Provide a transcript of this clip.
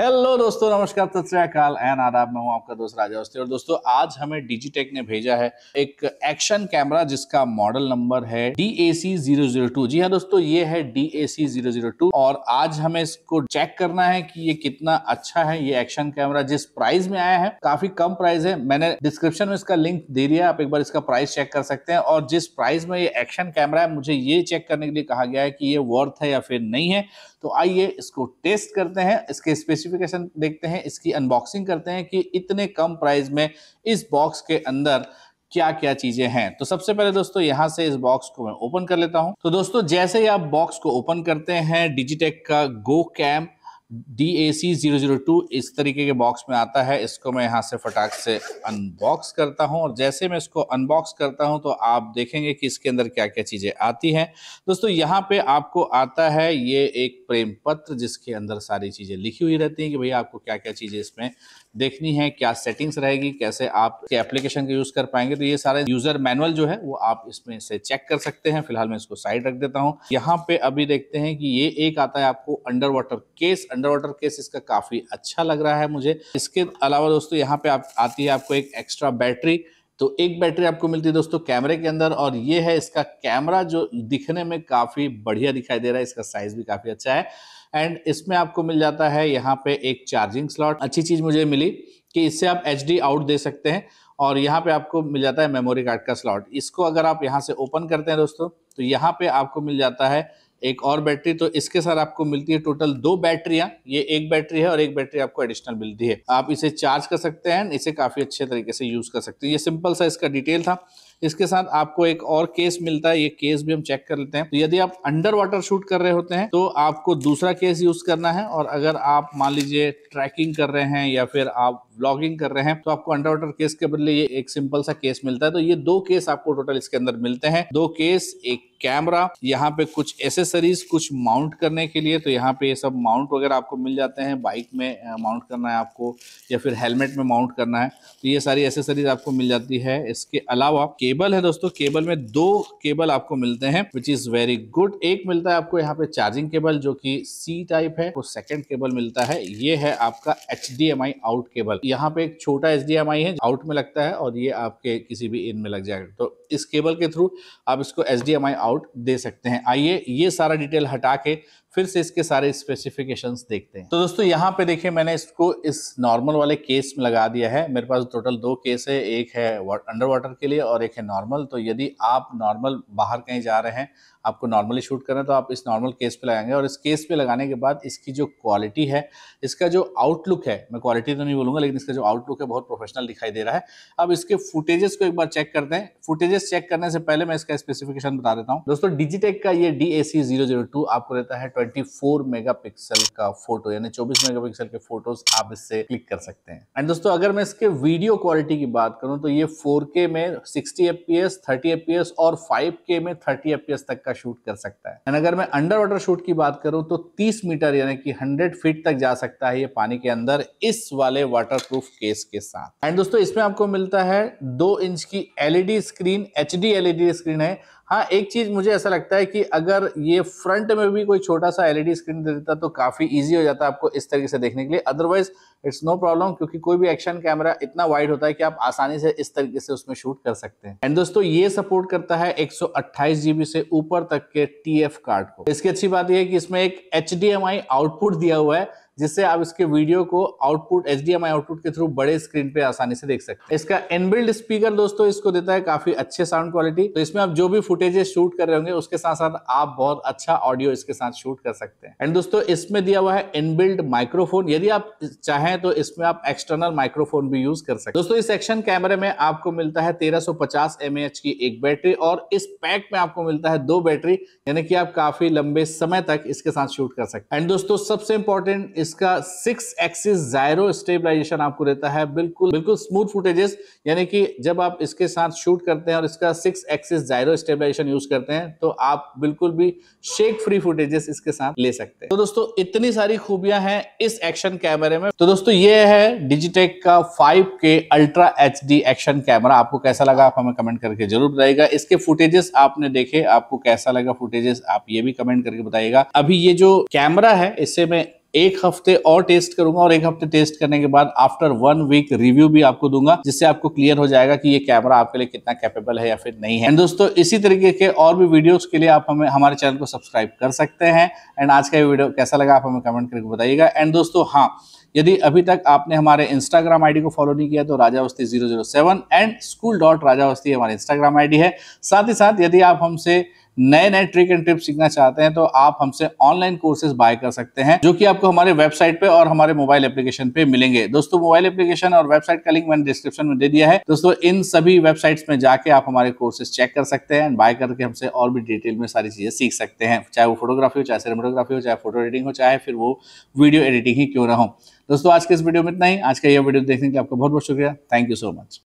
hello दोस्तों नमस्कार तत्काल एन आदाब मैं हूं आपका दोस्त राजा अवस्थी और दोस्तों आज हमें डिजीटेक ने भेजा है एक एक्शन कैमरा जिसका मॉडल नंबर है D A C zero zero two जी हाँ दोस्तों ये है D A C zero zero two और आज हमें इसको चेक करना है कि ये कितना अच्छा है ये एक्शन कैमरा जिस प्राइस में आया है काफी कम प्राइस है मैंने डिस्क्रिप्शन में इसका लिंक दे दिया आप एक बार इसका प्राइस चेक कर सकते हैं और जिस प्राइस में ये एक्शन कैमरा है मुझे ये चेक करने के लिए कहा गया है कि ये वर्थ है या फिर नहीं है तो आइए इसको टेस्ट करते हैं इसके स्पेसिफिक स्पेसिफिकेशन देखते हैं इसकी अनबॉक्सिंग करते हैं कि इतने कम प्राइस में इस बॉक्स के अंदर क्या क्या चीजें हैं तो सबसे पहले दोस्तों यहाँ से इस बॉक्स को मैं ओपन कर लेता हूँ तो दोस्तों जैसे ही आप बॉक्स को ओपन करते हैं डिजिटेक का go cam D A C zero zero two इस तरीके के बॉक्स में आता है इसको मैं यहाँ से फटाक से अनबॉक्स करता हूँ और जैसे मैं इसको अनबॉक्स करता हूँ तो आप देखेंगे कि इसके अंदर क्या क्या चीज़ें आती हैं दोस्तों यहाँ पे आपको आता है ये एक प्रेम पत्र जिसके अंदर सारी चीज़ें लिखी हुई रहती हैं कि भैया आपको क्या क्या चीज़ें इसमें देखनी है क्या सेटिंग्स रहेगी कैसे आप एप्लीकेशन का यूज कर पाएंगे तो ये सारे यूजर मैनुअल जो है वो आप इसमें से चेक कर सकते हैं फिलहाल मैं इसको साइड रख देता हूँ यहाँ पे अभी देखते हैं कि ये एक आता है आपको under water case under water case इसका काफी अच्छा लग रहा है मुझे इसके अलावा दोस्तों यहाँ पे आप आती है आपको एक एक्स्ट्रा बैटरी तो एक बैटरी आपको मिलती है दोस्तों कैमरे के अंदर और ये है इसका कैमरा जो दिखने में काफ़ी बढ़िया दिखाई दे रहा है इसका साइज भी काफ़ी अच्छा है एंड इसमें आपको मिल जाता है यहाँ पे एक चार्जिंग स्लॉट अच्छी चीज़ मुझे मिली कि इससे आप एच आउट दे सकते हैं और यहाँ पे आपको मिल जाता है मेमोरी कार्ड का स्लॉट इसको अगर आप यहाँ से ओपन करते हैं दोस्तों तो यहाँ पे आपको मिल जाता है एक और बैटरी तो इसके साथ आपको मिलती है टोटल दो बैटरियां ये एक बैटरी है और एक बैटरी आपको एडिशनल मिलती है आप इसे चार्ज कर सकते हैं इसे काफी अच्छे तरीके से यूज कर सकते हैं ये सिंपल सा इसका डिटेल था इसके साथ आपको एक और केस मिलता है ये केस भी हम चेक कर लेते हैं तो यदि आप अंडर वाटर शूट कर रहे होते हैं तो आपको दूसरा केस यूज करना है और अगर आप मान लीजिए ट्रैकिंग कर रहे हैं या फिर आप ब्लॉगिंग कर रहे हैं तो आपको अंडर वाटर केस के बदले ये एक सिंपल सा केस मिलता है तो ये दो केस आपको टोटल इसके अंदर मिलते हैं दो केस एक कैमरा यहाँ पे कुछ एसेसरीज कुछ माउंट करने के लिए तो यहाँ पे ये सब माउंट वगैरह आपको मिल जाते हैं बाइक में माउंट करना है आपको या फिर हेलमेट में माउंट करना है तो ये सारी एसेसरीज आपको मिल जाती है इसके अलावा केबल है दोस्तों केबल में दो केबल आपको मिलते हैं विच इज वेरी गुड एक मिलता है आपको यहाँ पे चार्जिंग केबल जो कि सी टाइप है वो सेकंड केबल मिलता है ये है आपका एच आउट केबल यहाँ पे एक छोटा एच है आउट में लगता है और ये आपके किसी भी इन में लग जाएगा तो इस केबल के थ्रू आप इसको एच आउट दे सकते हैं आइए ये सारा डिटेल हटा के फिर से इसके सारे स्पेसिफिकेशंस देखते हैं तो दोस्तों यहाँ पे देखिए मैंने इसको इस नॉर्मल वाले केस में लगा दिया है मेरे पास टोटल दो केस है एक है अंडर वाटर के लिए और एक है नॉर्मल तो यदि आप नॉर्मल बाहर कहीं जा रहे हैं आपको नॉर्मली शूट करना है तो आप इस नॉर्मल केस पे लगाएंगे और इस केस पे लगाने के बाद इसकी जो क्वालिटी है इसका जो आउटलुक है मैं क्वालिटी तो नहीं बोलूंगा लेकिन इसका जो आउटलुक है बहुत प्रोफेशनल दिखाई दे रहा है अब इसके फुटेजेस को एक बार चेक करते हैं फुटेज सीरियस चेक करने से पहले मैं इसका स्पेसिफिकेशन बता देता हूँ दोस्तों डिजिटेक का ये D A C zero zero two आपको रहता है ट्वेंटी फोर मेगा पिक्सल का फोटो यानी चौबीस मेगा पिक्सल के फोटोज आप इससे क्लिक कर सकते हैं एंड दोस्तों अगर मैं इसके वीडियो क्वालिटी की बात करूँ तो ये फोर के में sixty F P S thirty F P S और फाइव के में थर्टी एफ पी एस तक का शूट कर सकता है एंड अगर मैं अंडर वाटर शूट की बात करूँ तो तीस मीटर यानी कि हंड्रेड फीट तक जा सकता है ये पानी के अंदर इस वाले वाटर प्रूफ केस के साथ एंड दोस्तों इसमें आपको मिलता है दो इंच की LED screen e H D LED screen है हाँ एक चीज मुझे ऐसा लगता है कि अगर ये फ्रंट में भी कोई छोटा सा एलईडी स्क्रीन e दे देता तो काफी इजी हो जाता आपको इस तरीके से देखने के लिए अदरवाइज इट्स नो प्रॉब्लम क्योंकि कोई भी एक्शन कैमरा इतना वाइड होता है कि आप आसानी से इस तरीके से उसमें शूट कर सकते हैं एंड दोस्तों ये सपोर्ट करता है एक जीबी से ऊपर तक के टी कार्ड को इसकी अच्छी बात यह है कि इसमें एक एच आउटपुट दिया हुआ है जिससे आप इसके वीडियो को आउटपुट एच आउटपुट के थ्रू बड़े स्क्रीन पे आसानी से देख सकते हैं इसका एनबिल्ड स्पीकर दोस्तों इसको देता है काफी अच्छे साउंड क्वालिटी तो इसमें आप जो भी फुटेजे शूट कर रहे होंगे उसके साथ साथ आप बहुत अच्छा ऑडियो इसके साथ शूट कर सकते हैं एंड दोस्तों इसमें दिया हुआ है इनबिल्ड माइक्रोफोन यदि आप चाहें तो इसमें आप एक्सटर्नल माइक्रोफोन भी यूज कर सकते हैं दोस्तों इस एक्शन कैमरे में आपको मिलता है तेरह सौ की एक बैटरी और इस पैक में आपको मिलता है दो बैटरी यानी कि आप काफी लंबे समय तक इसके साथ शूट कर सकते हैं एंड दोस्तों सबसे इंपॉर्टेंट जिसका सिक्स एक्सिस जायरो स्टेबलाइजेशन आपको देता है बिल्कुल बिल्कुल स्मूथ फुटेजेस यानी कि जब आप इसके साथ शूट करते हैं और इसका six axis gyro stabilization use करते हैं तो आप बिल्कुल भी शेक फ्री फुटेजेस इसके साथ ले सकते हैं तो दोस्तों इतनी सारी खूबियां हैं इस एक्शन कैमरे में तो दोस्तों ये है डिजिटेक का 5K ultra H action camera आपको कैसा लगा आप हमें कमेंट करके जरूर बताएगा इसके फुटेजेस आपने देखे आपको कैसा लगा फुटेजेस आप ये भी कमेंट करके बताइएगा अभी ये जो कैमरा है इससे मैं एक हफ्ते और टेस्ट करूंगा और एक हफ्ते टेस्ट करने के बाद आफ्टर वन वीक रिव्यू भी आपको दूंगा जिससे आपको क्लियर हो जाएगा कि ये कैमरा आपके लिए कितना कैपेबल है या फिर नहीं है एंड दोस्तों इसी तरीके के और भी वीडियोस के लिए आप हमें हमारे चैनल को सब्सक्राइब कर सकते हैं एंड आज का ये वीडियो कैसा लगा आप हमें कमेंट करके बताइएगा एंड दोस्तों हाँ यदि अभी तक आपने हमारे इंस्टाग्राम आईडी को फॉलो नहीं किया तो Raja Awasthi zero zero seven and school dot Raja Awasthi हमारी इंस्टाग्राम आईडी है साथ ही साथ यदि आप हमसे नए नए ट्रिक एंड टिप्स सीखना चाहते हैं तो आप हमसे ऑनलाइन कोर्सेज बाय कर सकते हैं जो कि आपको हमारे वेबसाइट पे और हमारे मोबाइल एप्लीकेशन पे मिलेंगे दोस्तों मोबाइल एप्लीकेशन और वेबसाइट का लिंक मैंने डिस्क्रिप्शन में दे दिया है दोस्तों इन सभी वेबसाइट्स में जाके आप हमारे कोर्सेज चेक कर सकते हैं एंड बाय करके हमसे और भी डिटेल में सारी चीजें सीख सकते हैं चाहे वो फोटोग्राफी हो चाहे सिनेमाटोग्राफी हो चाहे फोटो एडिटिंग हो चाहे फिर वो वीडियो एडिटिंग ही क्यों ना हो दोस्तों आज के इस वीडियो में इतना ही आज का यह वीडियो देखने के लिए आपका बहुत बहुत शुक्रिया थैंक यू सो मच